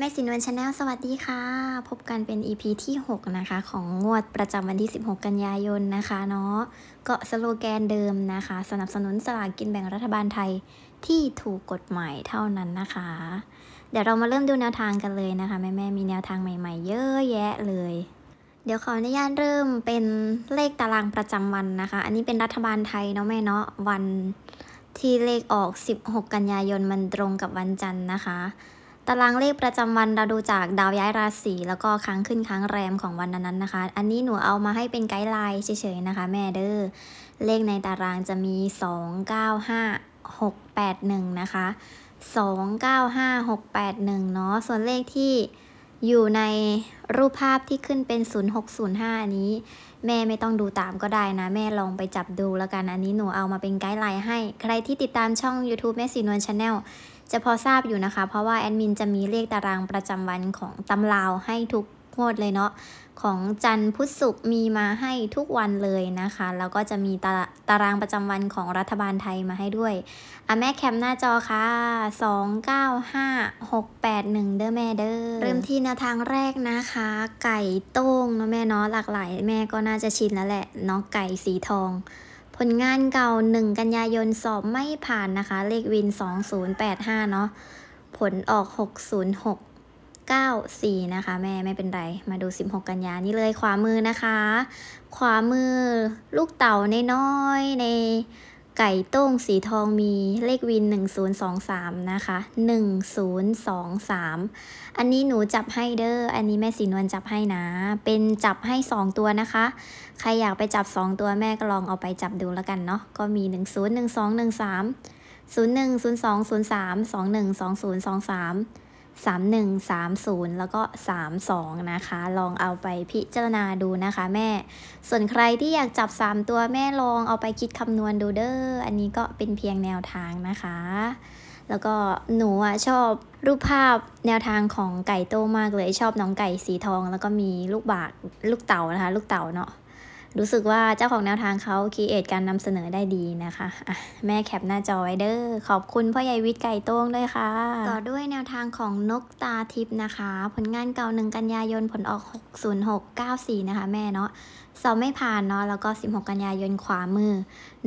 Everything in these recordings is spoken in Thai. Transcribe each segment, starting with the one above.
แม่สินวันชาแนลสวัสดีค่ะ พบกันเป็น EP ีที่ 6 นะคะ ของงวดประจำวันที่ 16 กันยายนนะคะ เนาะก็สโลแกนเดิมนะคะ สนับสนุนสลากกินแบ่งรัฐบาลไทยที่ถูกกฎหมายเท่านั้นนะคะ เดี๋ยวเรามาเริ่มดูแนวทางกันเลยนะคะ แม่แม่มีแนวทางใหม่ๆ เยอะแยะเลย เดี๋ยวขออนุญาตเริ่มเป็นเลขตารางประจำวันนะคะ อันนี้เป็นรัฐบาลไทยเนาะแม่เนาะวันที่เลขออก 16 กันยายนมันตรงกับวันจันทร์นะคะตารางเลขประจำวันเราดูจากดาวย้ายราศีแล้วก็ค้างขึ้นค้างแรมของวันนั้นๆนะคะ อันนี้หนูเอามาให้เป็นไกด์ไลน์เฉยๆนะคะแม่เด้อ เลขในตารางจะมี2 9 5 6 8 1นะคะ2 9 5 6 8 1เนาะ ส่วนเลขที่อยู่ในรูปภาพที่ขึ้นเป็น 0605 นี้ แม่ไม่ต้องดูตามก็ได้นะ แม่ลองไปจับดูแล้วกัน อันนี้หนูเอามาเป็นไกด์ไลน์ให้ ใครที่ติดตามช่อง YouTube แม่สีนวลชาแนลจะพอทราบอยู่นะคะ เพราะว่าแอดมินจะมีเลขตารางประจำวันของตำราวให้ทุกงวดเลยเนาะ ของจันพุธศุกร์มีมาให้ทุกวันเลยนะคะ แล้วก็จะมีตาตารางประจำวันของรัฐบาลไทยมาให้ด้วย อ่ะแม่แคมหน้าจอคะ่ะ295681เด้อแม่เด้อเริ่มที่แนวทางแรกนะคะ ไก่โต้งเนาะแม่เนาะหลากหลายแม่ก็น่าจะชินแล้วแหละเนาะไก่สีทองผลงานเก่า 1 กันยายนสอบไม่ผ่านนะคะ เลขวิน 2085 เนาะผลออก 60694 นะคะ แม่ไม่เป็นไร มาดู 16 กันยานี่เลยขวามือนะคะ ขวามือลูกเต่าน้อยในไก่ต้งสีทองมีเลขวิน 1023 นะคะ 1023 อันนี้หนูจับให้เด้อ อันนี้แม่สีนวลจับให้นะ เป็นจับให้ 2 ตัวนะคะ ใครอยากไปจับ 2 ตัวแม่ก็ลองเอาไปจับดูแล้วกันเนาะ ก็มี 10 12 13 01 02 03 21 20 20 23 3130 แล้วก็ 32 นะคะ ลองเอาไปพิจารณาดูนะคะแม่ส่วนใครที่อยากจับ 3 ตัวแม่ลองเอาไปคิดคำนวณดูเด้ออันนี้ก็เป็นเพียงแนวทางนะคะ แล้วก็หนูอ่ะชอบรูปภาพแนวทางของไก่โตมากเลยชอบน้องไก่สีทอง แล้วก็มีลูกบากลูกเต่านะคะ ลูกเต่าเนาะรู้สึกว่าเจ้าของแนวทางเขาคีเอทการนำเสนอได้ดีนะคะะแม่แคปหน้าจอไว้เด้อขอบคุณพ่อใหญ่วิทย์ไก่ต้งด้วยค่ะต่อด้วยแนวทางของนกตาทิพย์นะคะ ผลงานเก่าหนึ่งกันยายนผลออก 60694 นะคะ แม่เนาะสอบไม่ผ่านเนาะแล้วก็ 16 กันยายนขวามือ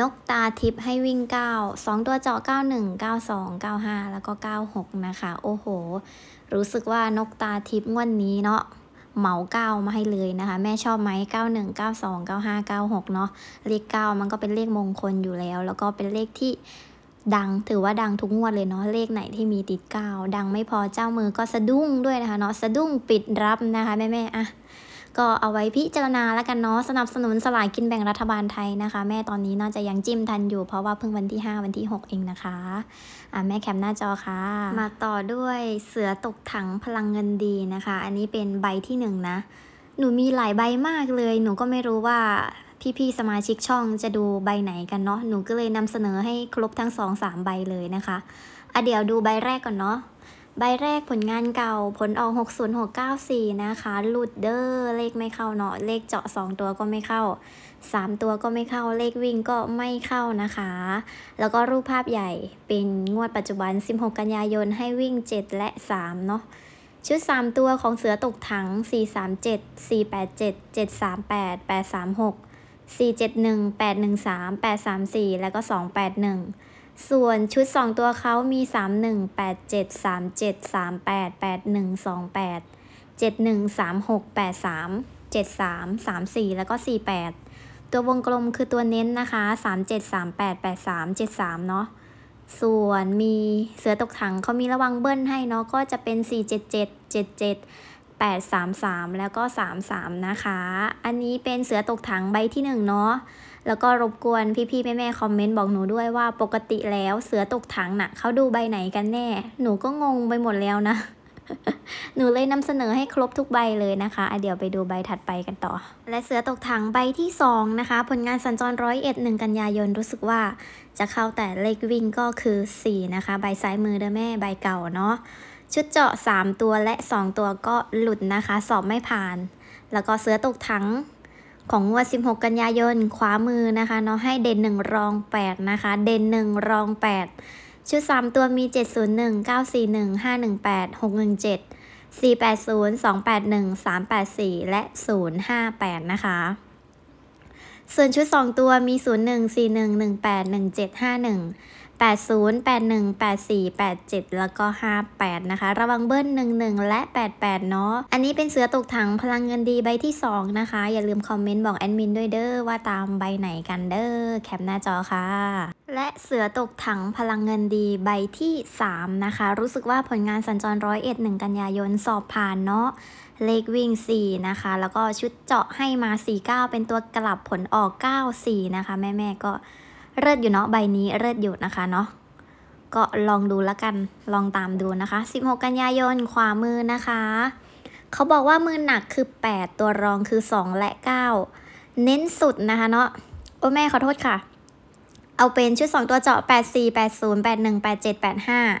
นกตาทิพย์ให้วิ่ง 9 2ตัวเจาะ91 92 95แล้วก็96 นะคะ โอ้โห รู้สึกว่านกตาทิพย์งวดนนี้เนาะเหมาเก้ามาให้เลยนะคะ แม่ชอบไหมเก้าหนึ่งเก้าสองเก้าห้าเก้าหกเนาะเลขเก้ามันก็เป็นเลขมงคลอยู่แล้ว แล้วก็เป็นเลขที่ดังถือว่าดังทุกงวดเลยเนาะเลขไหนที่มีติดเก้าดังไม่พอเจ้ามือก็สะดุ้งด้วยนะคะเนาะสะดุ้งปิดรับนะคะ แม่แม่อะก็เอาไว้พิจารณาแล้วกันเนาะ สนับสนุนสลายกินแบ่งรัฐบาลไทยนะคะ แม่ตอนนี้น่าจะยังจิ้มทันอยู่ เพราะว่าเพิ่งวันที่ 5 วันที่ 6 เองนะคะอ่าแม่แคมหน้าจอค่ะ มาต่อด้วยเสือตกถังพลังเงินดีนะคะ อันนี้เป็นใบที่1นนะหนูมีหลายใบมากเลย หนูก็ไม่รู้ว่าพี่ๆสมาชิกช่องจะดูใบไหนกันเนาะหนูก็เลยนำเสนอให้ครบทั้ง2-3ใบเลยนะคะอ่ะเดี๋ยวดูใบแรกก่อนเนาะใบแรกผลงานเก่าผลออก 60694นะคะหลุดเดอ้อเลขไม่เข้าเนาะ เลขเจาะ2ตัวก็ไม่เข้า 3 ตัวก็ไม่เข้า เลขวิ่งก็ไม่เข้านะคะ แล้วก็รูปภาพใหญ่เป็นงวดปัจจุบัน 16 กันยายนให้วิ่ง 7 และ3เนาะ ชุด 3 ตัวของเสือตกถัง437 487 738 836 471 813 834 แล้วก็281ส่วนชุด 2 ตัวเขามี 318737388128 713683 7334 แล้วก็ 48 ตัววงกลมคือตัวเน้นนะคะ 37388373 เนาะส่วนมีเสือตกถังเขามีระวังเบิ้ลให้เนาะก็จะเป็น 477 77 833แล้วก็ 33 นะคะ อันนี้เป็นเสือตกถังใบที่ 1เนาะ แล้วก็รบกวนพี่ๆ แม่ๆคอมเมนต์บอกหนูด้วยว่าปกติแล้วเสือตกถังนะ่ะเขาดูใบไหนกันแน่ หนูก็งงไปหมดแล้วนะ หนูเลยนำเสนอให้ครบทุกใบเลยนะคะะเดี๋ยวไปดูใบถัดไปกันต่อ และเสือตกถังใบที่2นะคะผลงานสัญจรร้อยเอ็ดหนึ่งกันยายนรู้สึกว่า จะเข้าแต่เลขวิ่งก็คือ 4 นะคะ ใบซ้ายมือเด้อแม่ใบเก่าเนาะชุดเจาะ3 ตัวและ 2 ตัวก็หลุดนะคะสอบไม่ผ่าน แล้วก็เสือตกถังของงวด16 กันยายน ขวามือนะคะเนาะให้เด่น1 รอง 8 นะคะ เด่น1 รอง 8 ชุด 3 ตัวมี 701 941 518 617 480 281 384 และ 058 นะคะ ส่วนชุด 2 ตัวมี 01 41 18 1751 80 81 84 87 แล้วก็ 58 นะคะ ระวังเบิ้ล11 และ 88 เนาะอันนี้เป็นเสือตกถังพลังเงินดีใบที่ 2 นะคะ อย่าลืมคอมเมนต์บอกแอดมินด้วยเด้อว่าตามใบไหนกันเด้อแคปหน้าจอค่ะ และเสือตกถังพลังเงินดีใบที่ 3 นะคะ รู้สึกว่าผลงานสัญจรร้อยเอ็ดหนึ่งกันยายน สอบผ่านเนาะเลขวิ่ง 4 นะคะ แล้วก็ชุดเจาะให้มา 49 เป็นตัวกลับผลออก94นะคะแม่ๆก็เลิศอยู่เนาะใบนี้เลิศอยู่นะคะเนาะก็ลองดูแล้วกันลองตามดูนะคะ 16 กันยายนขวามือนะคะ เขาบอกว่ามือหนักคือ 8 ตัวรองคือ 2 และ 9 เน้นสุดนะคะเนาะโอ้แม่ขอโทษค่ะ เอาเป็นชุด 2 ตัวเจาะ 84 80 81 87 85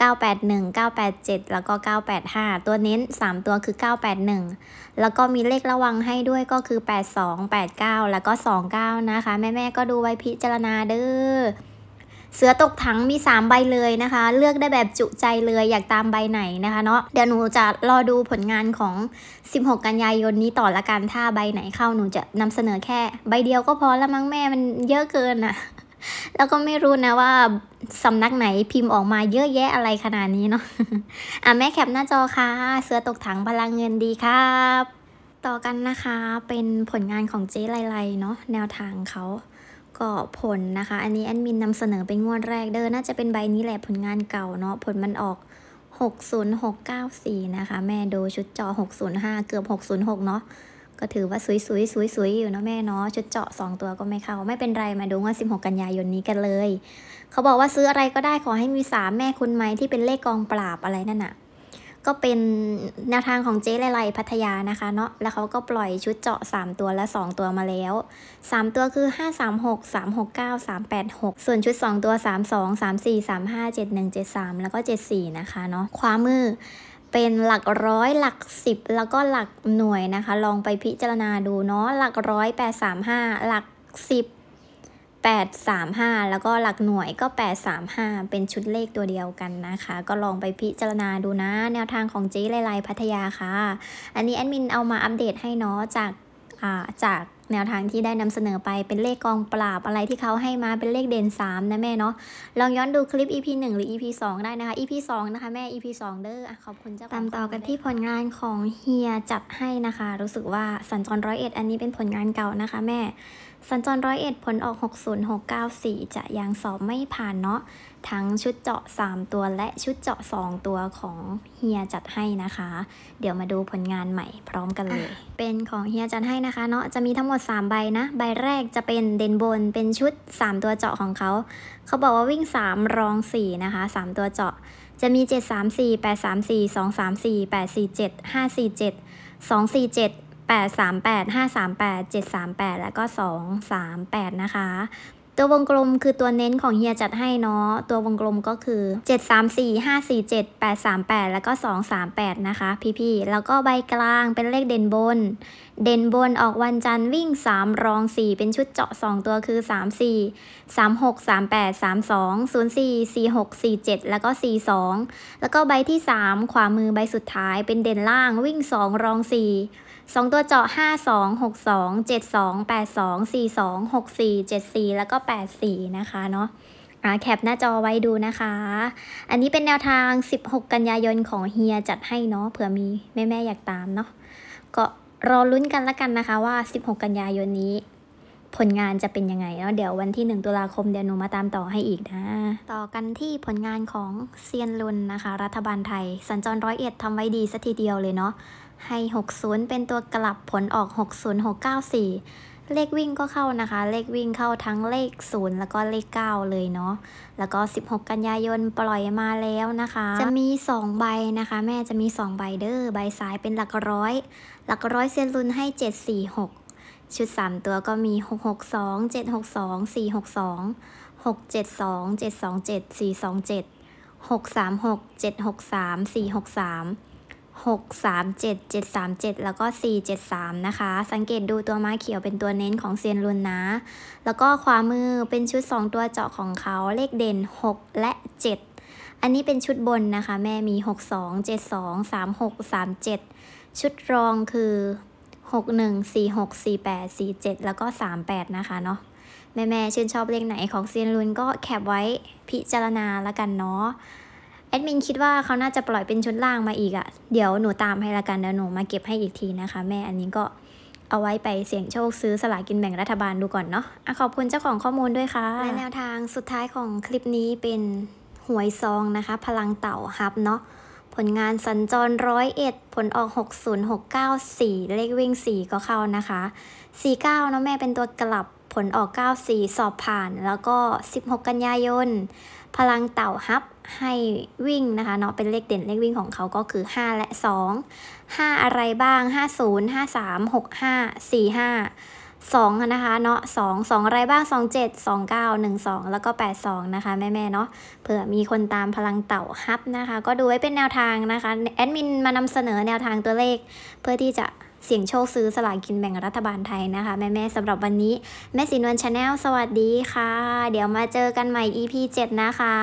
981 987 แล้วก็ 985 ตัวเน้น 3 ตัวคือ 981 แล้วก็มีเลขระวังให้ด้วยก็คือ 82 89 แล้วก็ 29 นะคะ แม่ๆก็ดูไว้พิจารณาเด้อ เสือตกถังมี 3 ใบเลยนะคะ เลือกได้แบบจุใจเลยอยากตามใบไหนนะคะเนาะเดี๋ยวหนูจะรอดูผลงานของ 16 กันยายนนี้ต่อละกันถ้าใบไหนเข้าหนูจะนำเสนอแค่ ใบเดียวก็พอละมั้งแม่มันเยอะเกินอะแล้วก็ไม่รู้นะว่าสำนักไหนพิมพ์ออกมาเยอะแยะอะไรขนาดนี้เนาะอ่ะแม่แคปหน้าจอค่ะ เสื้อตกถังพลังเงินดีครับ ต่อกันนะคะเป็นผลงานของเจ๊ไลไลเนาะแนวทางเขาก็ผลนะคะ อันนี้แอดมินนำเสนอเป็นงวดแรกเดิอน่าจะเป็นใบนี้แหละผลงานเก่าเนาะผลมันออก 60694 นะคะ แม่ดูชุดจอ 605 เกือบ 606 เนาะก็ถือว่าสวยๆยสวยยอยู่นะแม่เนาะชุดเจาะ 2 ตัวก็ไม่เข้า ไม่เป็นไรมาดูงวด16 กันยายนนี้กันเลย เขาบอกว่าซื้ออะไรก็ได้ขอให้มี 3 แม่คุณไหมที่เป็นเลขกองปราบอะไรนั่นน่ะก็เป็นแนวทางของเจ๊ไลายพัทยานะคะเนาะแล้วเขาก็ปล่อยชุดเจาะ 3 ตัวและ 2 ตัวมาแล้ว 3 ตัวคือ 536 369 386 ส่วนชุด 2 ตัว 32 34 35 71 73 แล้วก็ 74 นะคะเนาะขวามือเป็นหลักร้อยหลักสิบแล้วก็หลักหน่วยนะคะ ลองไปพิจารณาดูเนาะหลักร้อยแปดสามห้าหลักสิบแปดสามห้าแล้วก็หลักหน่วยก็แปดสามห้าเป็นชุดเลขตัวเดียวกันนะคะ ก็ลองไปพิจารณาดูนะ แนวทางของเจ๊ไลายพัทยาค่ะ อันนี้แอดมินเอามาอัปเดตให้เนาะจากจากแนวทางที่ได้นำเสนอไปเป็นเลขกองปราบอะไรที่เขาให้มาเป็นเลขเด่น 3 นะแม่เนาะลองย้อนดูคลิป EP 1 หรือ EP 2 ได้นะคะ EP 2 นะคะ แม่ EP 2เด้อขอบคุณเจ้าตามต่อกันที่ผลงานของเฮียจัดให้นะคะ รู้สึกว่าสัญจรร้อยเอ็ดอันนี้เป็นผลงานเก่านะคะแม่สัญจรร้อยเอ็ดผลออก60694 จะยังสอบไม่ผ่านเนาะ ทั้งชุดเจาะ 3 ตัวและชุดเจาะ 2 ตัวของเฮียจัดให้นะคะ เดี๋ยวมาดูผลงานใหม่พร้อมกันเลย เป็นของเฮียจัดให้นะคะเนาะ จะมีทั้งหมด 3 ใบนะ ใบแรกจะเป็นเดนบน เป็นชุด 3 ตัวเจาะของเขา เขาบอกว่าวิ่ง 3 รอง 4 นะคะ 3 ตัวเจาะจะมี 734 834 234 847 547 247 838 538 738 แล้วก็ 238 นะคะ ตัววงกลมคือตัวเน้นของเฮียจัดให้เนาะ ตัววงกลมก็คือ 734 547 838 แล้วก็ 238 นะคะ พี่ๆ แล้วก็ใบกลางเป็นเลขเด่นบนเด่นบนออกวันจันทร์วิ่ง 3 รอง 4 เป็นชุดเจาะ 2 ตัว คือ 3 4 3 6 3 8 3 2 0 4 4 6 4 7 แล้วก็ 4 2 แล้วก็ใบที่ 3 ขวามือใบสุดท้ายเป็นเด่นล่างวิ่ง 2 รอง 4 2 ตัวเจาะ5 2 6 2 7 2 8 2 4 2 6 4 7 4 แล้วก็ 8 4 นะคะ เนาะอ่าแคปหน้าจอไว้ดูนะคะ อันนี้เป็นแนวทาง 16 กันยายนของเฮียจัดให้เนาะ เผื่อมีแม่ๆอยากตามเนาะก็รอลุ้นกันละกันนะคะว่า 16 กันยายนนี้ผลงานจะเป็นยังไงแล้วเดี๋ยววันที่ 1 ตุลาคมเดี๋ยวหนูมาตามต่อให้อีกนะ ต่อกันที่ผลงานของเซียนลุนนะคะ รัฐบาลไทยสัญจรร้อยเอ็ดทำไว้ดีสัทีเดียวเลยเนาะให้ 60 เป็นตัวกลับผลออก 60694เลขวิ่งก็เข้านะคะ เลขวิ่งเข้าทั้งเลข 0 แล้วก็เลข 9 เลยเนาะ แล้วก็ 16 กันยายนปล่อยมาแล้วนะคะ จะมี 2 ใบนะคะ แม่จะมี 2ใบเด้อใบซ้ายเป็นหลักร้อย หลักร้อยเซียนรุนให้ 746 ชุด 3 ตัวก็มี 662 762 462 672 727 427 636 763 463 637 737 แล้วก็473นะคะสังเกตดูตัวม้าเขียวเป็นตัวเน้นของเซียนลุนนะ แล้วก็ขวามือเป็นชุด2ตัวเจาะของเขาเลขเด่น6 และ 7 อันนี้เป็นชุดบนนะคะแม่มี62 72 36 37 ชุดรองคือ 61 46 48 47 แล้วก็38นะคะเนาะแม่แม่ชื่นชอบเลขไหนของเซียนลุนก็แคปไว้พิจารณาละกันเนาะแอดมินคิดว่าเขาน่าจะปล่อยเป็นชุดล่างมาอีกอะเดี๋ยวหนูตามให้ละกันเดี๋ยวหนูมาเก็บให้อีกทีนะคะ แม่อันนี้ก็เอาไว้ไปเสี่ยงโชคซื้อสลากินแบ่งรัฐบาลดูก่อนเนาะอะขอบคุณเจ้าของข้อมูลด้วยค่ะ และแนวทางสุดท้ายของคลิปนี้เป็นหวยซองนะคะ พลังเต่าฮับเนาะ ผลงานสัญจรร้อยเอ็ดผลออก 60694เลขวิ่ง4ก็เข้านะคะ 49เนาะแม่เป็นตัวกลับผลออก 94 สอบผ่าน แล้วก็ 16 กันยายน พลังเต่าฮับให้วิ่งนะคะ เนาะเป็นเลขเด่นเลขวิ่งของเขาก็คือ 5 และ 2 5 อะไรบ้าง 50 53 65 45 2นะคะ เนาะ2 2 อะไรบ้าง 27 29 12 แล้วก็ 82 นะคะ แม่ๆ เนาะเผื่อมีคนตามพลังเต่าฮับนะคะ ก็ดูไว้เป็นแนวทางนะคะ แอดมินมานำเสนอแนวทางตัวเลขเพื่อที่จะเสี่ยงโชคซื้อสลากกินแบ่งรัฐบาลไทยนะคะ แม่ๆสำหรับวันนี้ แม่สินวันชาแนลสวัสดีค่ะ เดี๋ยวมาเจอกันใหม่ EP 7นะคะ